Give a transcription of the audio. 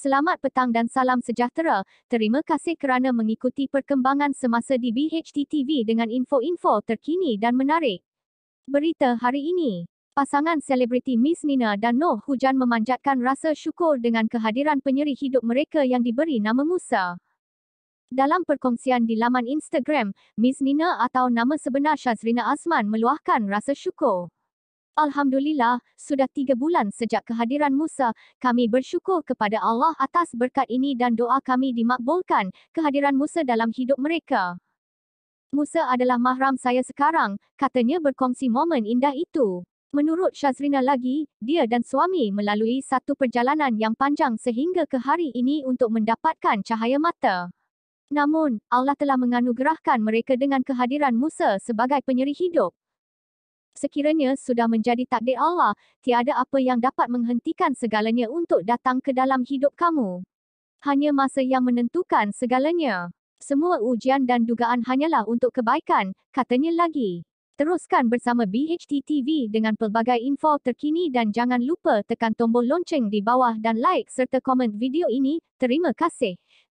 Selamat petang dan salam sejahtera. Terima kasih kerana mengikuti perkembangan semasa di BHT TV dengan info-info terkini dan menarik. Berita hari ini. Pasangan selebriti Miss Nina dan Noh Hujan memanjatkan rasa syukur dengan kehadiran penyeri hidup mereka yang diberi nama Musa. Dalam perkongsian di laman Instagram, Miss Nina atau nama sebenar Shazrina Asman meluahkan rasa syukur. Alhamdulillah, sudah tiga bulan sejak kehadiran Musa, kami bersyukur kepada Allah atas berkat ini dan doa kami dimakbulkan, kehadiran Musa dalam hidup mereka. Musa adalah mahram saya sekarang, katanya berkongsi momen indah itu. Menurut Shazrina lagi, dia dan suami melalui satu perjalanan yang panjang sehingga ke hari ini untuk mendapatkan cahaya mata. Namun, Allah telah menganugerahkan mereka dengan kehadiran Musa sebagai penyeri hidup. Sekiranya sudah menjadi takdir Allah, tiada apa yang dapat menghentikan segalanya untuk datang ke dalam hidup kamu. Hanya masa yang menentukan segalanya. Semua ujian dan dugaan hanyalah untuk kebaikan, katanya lagi. Teruskan bersama BHT dengan pelbagai info terkini dan jangan lupa tekan tombol lonceng di bawah dan like serta komen video ini. Terima kasih.